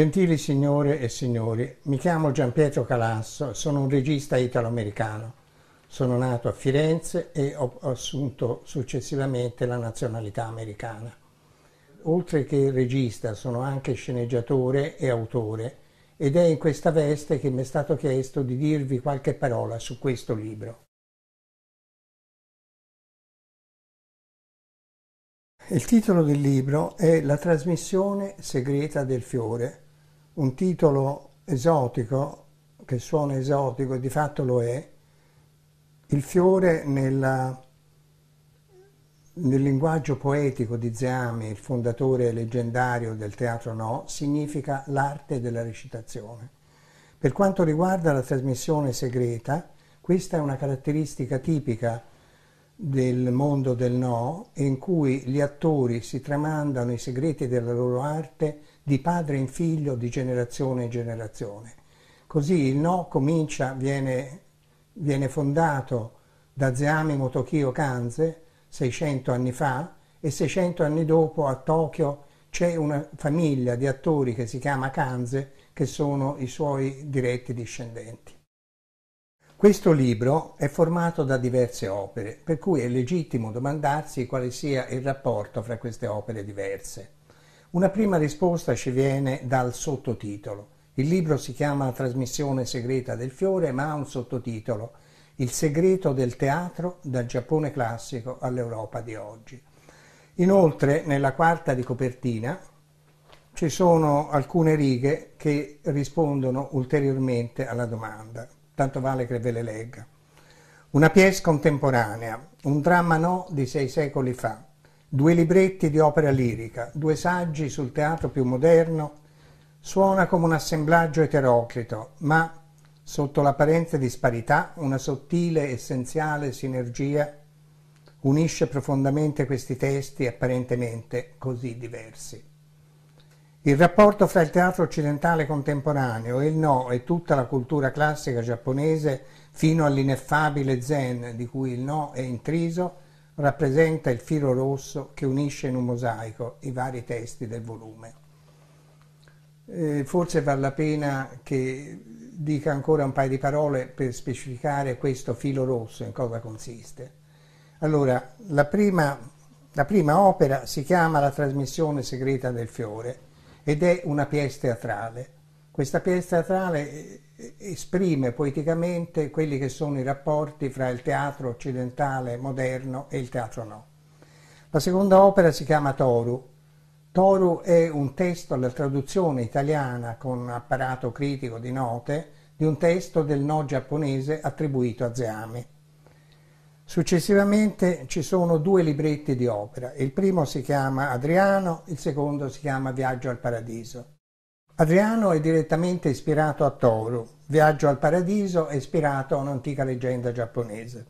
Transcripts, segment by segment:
Gentili signore e signori, mi chiamo Gianpietro Calasso, sono un regista italo-americano. Sono nato a Firenze e ho assunto successivamente la nazionalità americana. Oltre che regista sono anche sceneggiatore e autore ed è in questa veste che mi è stato chiesto di dirvi qualche parola su questo libro. Il titolo del libro è La trasmissione segreta del fiore un titolo esotico, che suona esotico, e di fatto lo è, il fiore nella, nel linguaggio poetico di Zeami, il fondatore leggendario del teatro No, significa l'arte della recitazione. Per quanto riguarda la trasmissione segreta, questa è una caratteristica tipica del mondo del no, in cui gli attori si tramandano i segreti della loro arte di padre in figlio, di generazione in generazione. Così il no comincia, viene, viene fondato da Zeami Motokio Kanze 600 anni fa e 600 anni dopo a Tokyo c'è una famiglia di attori che si chiama Kanze che sono i suoi diretti discendenti. Questo libro è formato da diverse opere, per cui è legittimo domandarsi quale sia il rapporto fra queste opere diverse. Una prima risposta ci viene dal sottotitolo. Il libro si chiama Trasmissione segreta del fiore, ma ha un sottotitolo Il segreto del teatro dal Giappone classico all'Europa di oggi. Inoltre, nella quarta di copertina ci sono alcune righe che rispondono ulteriormente alla domanda tanto vale che ve le legga. Una pièce contemporanea, un dramma no di sei secoli fa, due libretti di opera lirica, due saggi sul teatro più moderno, suona come un assemblaggio eterocrito, ma sotto l'apparenza disparità una sottile, essenziale sinergia unisce profondamente questi testi apparentemente così diversi. Il rapporto fra il teatro occidentale contemporaneo e il no e tutta la cultura classica giapponese fino all'ineffabile zen di cui il no è intriso rappresenta il filo rosso che unisce in un mosaico i vari testi del volume. Eh, forse vale la pena che dica ancora un paio di parole per specificare questo filo rosso in cosa consiste. Allora, la prima, la prima opera si chiama La trasmissione segreta del fiore ed è una pièce teatrale. Questa pièce teatrale eh, eh, esprime poeticamente quelli che sono i rapporti fra il teatro occidentale moderno e il teatro no. La seconda opera si chiama Toru. Toru è un testo, la traduzione italiana con apparato critico di note, di un testo del no giapponese attribuito a Zeami. Successivamente ci sono due libretti di opera, il primo si chiama Adriano, il secondo si chiama Viaggio al Paradiso. Adriano è direttamente ispirato a Toru, Viaggio al Paradiso è ispirato a un'antica leggenda giapponese.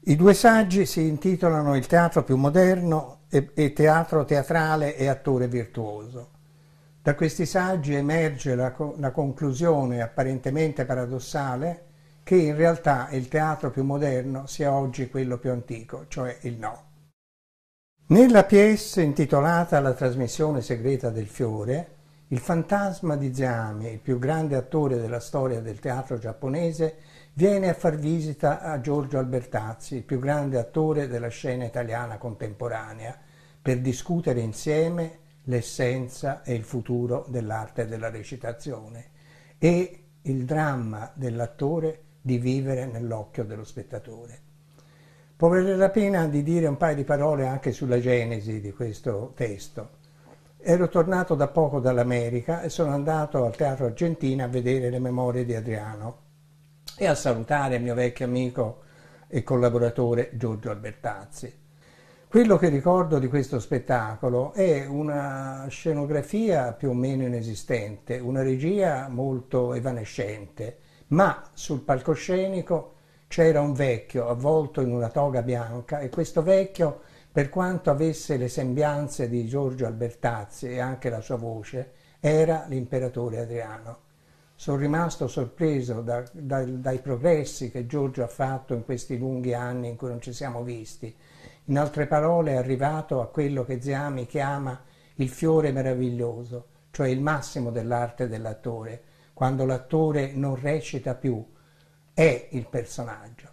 I due saggi si intitolano Il teatro più moderno e, e Teatro teatrale e attore virtuoso. Da questi saggi emerge la, la conclusione apparentemente paradossale che in realtà il teatro più moderno sia oggi quello più antico, cioè il no. Nella pièce intitolata La trasmissione segreta del fiore, il fantasma di Zami, il più grande attore della storia del teatro giapponese, viene a far visita a Giorgio Albertazzi, il più grande attore della scena italiana contemporanea, per discutere insieme l'essenza e il futuro dell'arte della recitazione e il dramma dell'attore di vivere nell'occhio dello spettatore. Può valere la pena di dire un paio di parole anche sulla genesi di questo testo. Ero tornato da poco dall'America e sono andato al Teatro Argentina a vedere le memorie di Adriano e a salutare il mio vecchio amico e collaboratore Giorgio Albertazzi. Quello che ricordo di questo spettacolo è una scenografia più o meno inesistente, una regia molto evanescente, ma sul palcoscenico c'era un vecchio avvolto in una toga bianca e questo vecchio, per quanto avesse le sembianze di Giorgio Albertazzi e anche la sua voce, era l'imperatore Adriano. Sono rimasto sorpreso da, da, dai progressi che Giorgio ha fatto in questi lunghi anni in cui non ci siamo visti. In altre parole, è arrivato a quello che Ziami chiama il fiore meraviglioso, cioè il massimo dell'arte dell'attore quando l'attore non recita più, è il personaggio.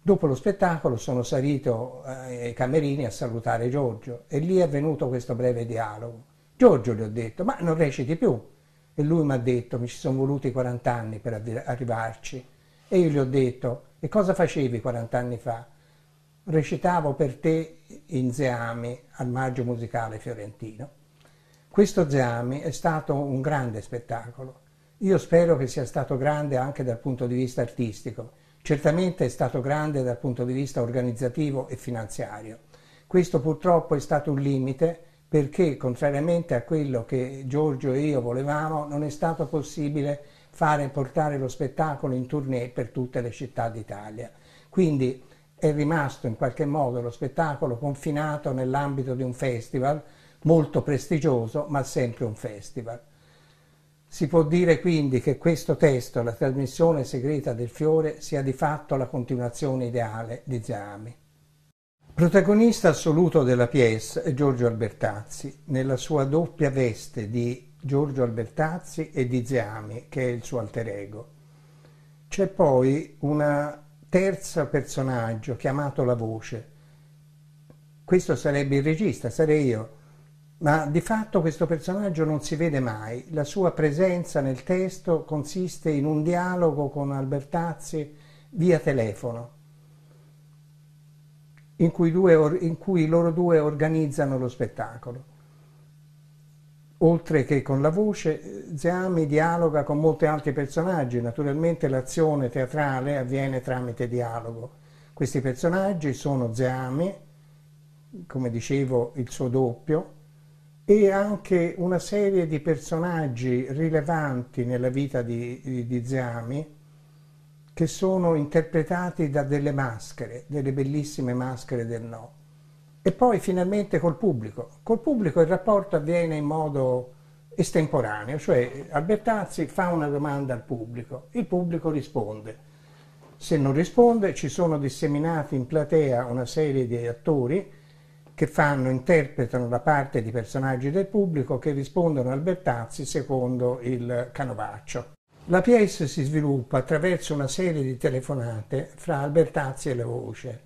Dopo lo spettacolo sono salito eh, ai camerini a salutare Giorgio e lì è venuto questo breve dialogo. Giorgio gli ho detto, ma non reciti più? E lui mi ha detto, mi ci sono voluti 40 anni per arrivarci. E io gli ho detto, e cosa facevi 40 anni fa? Recitavo per te in Zeami al Maggio Musicale Fiorentino. Questo Zeami è stato un grande spettacolo io spero che sia stato grande anche dal punto di vista artistico, certamente è stato grande dal punto di vista organizzativo e finanziario. Questo purtroppo è stato un limite perché, contrariamente a quello che Giorgio e io volevamo, non è stato possibile fare portare lo spettacolo in tournée per tutte le città d'Italia. Quindi è rimasto in qualche modo lo spettacolo confinato nell'ambito di un festival molto prestigioso, ma sempre un festival. Si può dire quindi che questo testo, la trasmissione segreta del fiore, sia di fatto la continuazione ideale di Zami. Protagonista assoluto della pièce è Giorgio Albertazzi, nella sua doppia veste di Giorgio Albertazzi e di Zami, che è il suo alter ego. C'è poi un terzo personaggio chiamato La Voce. Questo sarebbe il regista, sarei io, ma di fatto questo personaggio non si vede mai, la sua presenza nel testo consiste in un dialogo con Albertazzi via telefono, in cui, due, in cui loro due organizzano lo spettacolo. Oltre che con la voce, Zeami dialoga con molti altri personaggi, naturalmente l'azione teatrale avviene tramite dialogo. Questi personaggi sono Zeami, come dicevo il suo doppio, e anche una serie di personaggi rilevanti nella vita di, di Ziami che sono interpretati da delle maschere, delle bellissime maschere del no. E poi finalmente col pubblico. Col pubblico il rapporto avviene in modo estemporaneo, cioè Albertazzi fa una domanda al pubblico, il pubblico risponde. Se non risponde ci sono disseminati in platea una serie di attori che fanno, interpretano la parte di personaggi del pubblico che rispondono al Bertazzi secondo il canovaccio. La pièce si sviluppa attraverso una serie di telefonate fra Albertazzi e la voce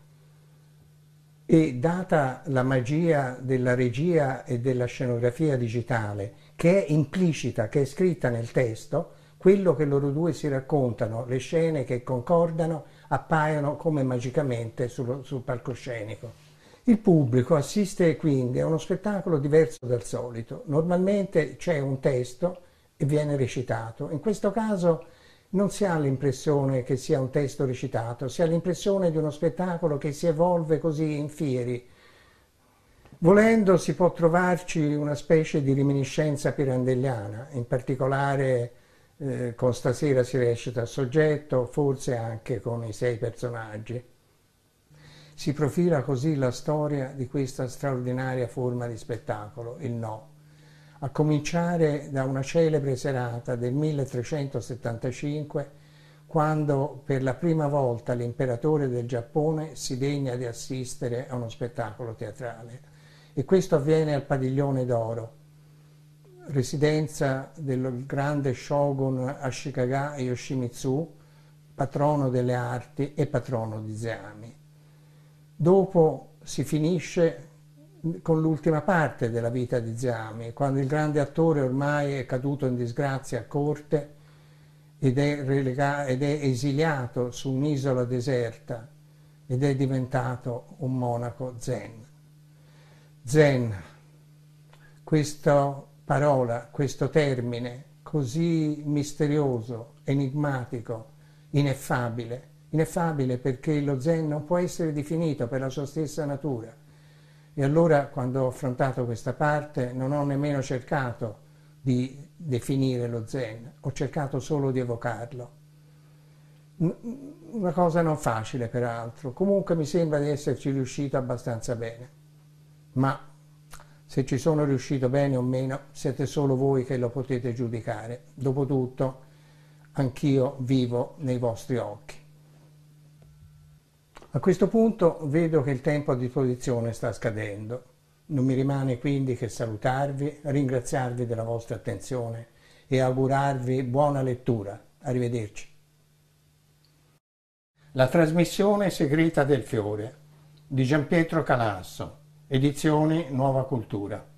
e data la magia della regia e della scenografia digitale che è implicita, che è scritta nel testo, quello che loro due si raccontano, le scene che concordano, appaiono come magicamente sul, sul palcoscenico. Il pubblico assiste quindi a uno spettacolo diverso dal solito. Normalmente c'è un testo e viene recitato. In questo caso non si ha l'impressione che sia un testo recitato, si ha l'impressione di uno spettacolo che si evolve così in fieri. Volendo si può trovarci una specie di reminiscenza pirandelliana, in particolare eh, con stasera si recita il soggetto, forse anche con i sei personaggi. Si profila così la storia di questa straordinaria forma di spettacolo, il no, a cominciare da una celebre serata del 1375 quando per la prima volta l'imperatore del Giappone si degna di assistere a uno spettacolo teatrale e questo avviene al Padiglione d'Oro, residenza del grande shogun Ashikaga Yoshimitsu, patrono delle arti e patrono di Zeami. Dopo si finisce con l'ultima parte della vita di Ziami, quando il grande attore ormai è caduto in disgrazia a corte ed è, relega- ed è esiliato su un'isola deserta ed è diventato un monaco zen. Zen, questa parola, questo termine così misterioso, enigmatico, ineffabile, ineffabile perché lo Zen non può essere definito per la sua stessa natura. E allora quando ho affrontato questa parte non ho nemmeno cercato di definire lo Zen, ho cercato solo di evocarlo. Una cosa non facile peraltro, comunque mi sembra di esserci riuscito abbastanza bene, ma se ci sono riuscito bene o meno siete solo voi che lo potete giudicare. Dopotutto anch'io vivo nei vostri occhi. A questo punto vedo che il tempo a disposizione sta scadendo. Non mi rimane quindi che salutarvi, ringraziarvi della vostra attenzione e augurarvi buona lettura. Arrivederci. La trasmissione segreta del fiore di Gian Pietro Calasso, edizioni Nuova Cultura.